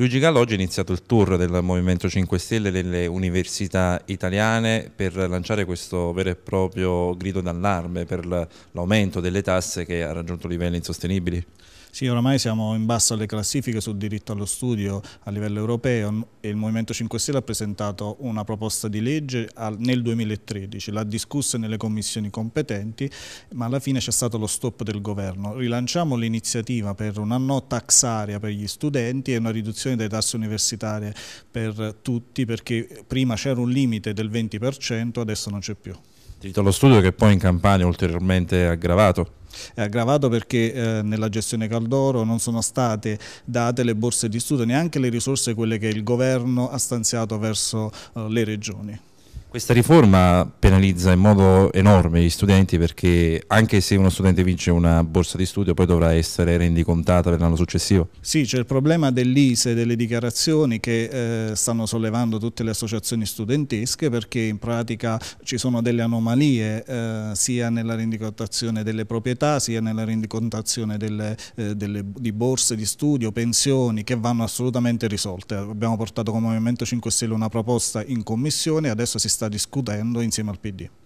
Luigi Gallo oggi ha iniziato il tour del Movimento 5 Stelle delle università italiane per lanciare questo vero e proprio grido d'allarme per l'aumento delle tasse che ha raggiunto livelli insostenibili. Sì, oramai siamo in basso alle classifiche sul diritto allo studio a livello europeo e il Movimento 5 Stelle ha presentato una proposta di legge nel 2013, l'ha discussa nelle commissioni competenti, ma alla fine c'è stato lo stop del governo. Rilanciamo l'iniziativa per una no tax area per gli studenti e una riduzione delle tasse universitarie per tutti, perché prima c'era un limite del 20%, adesso non c'è più. Il diritto allo studio che poi in Campania è ulteriormente aggravato. È aggravato perché eh, nella gestione Caldoro non sono state date le borse di studio, neanche le risorse quelle che il governo ha stanziato verso eh, le regioni. Questa riforma penalizza in modo enorme gli studenti perché anche se uno studente vince una borsa di studio poi dovrà essere rendicontata per l'anno successivo. Sì, c'è il problema dell'ISE, delle dichiarazioni che eh, stanno sollevando tutte le associazioni studentesche perché in pratica ci sono delle anomalie eh, sia nella rendicontazione delle proprietà sia nella rendicontazione delle, eh, delle, di borse di studio, pensioni che vanno assolutamente risolte. Abbiamo portato come Movimento 5 Stelle una proposta in commissione, adesso si sta sta discutendo insieme al PD.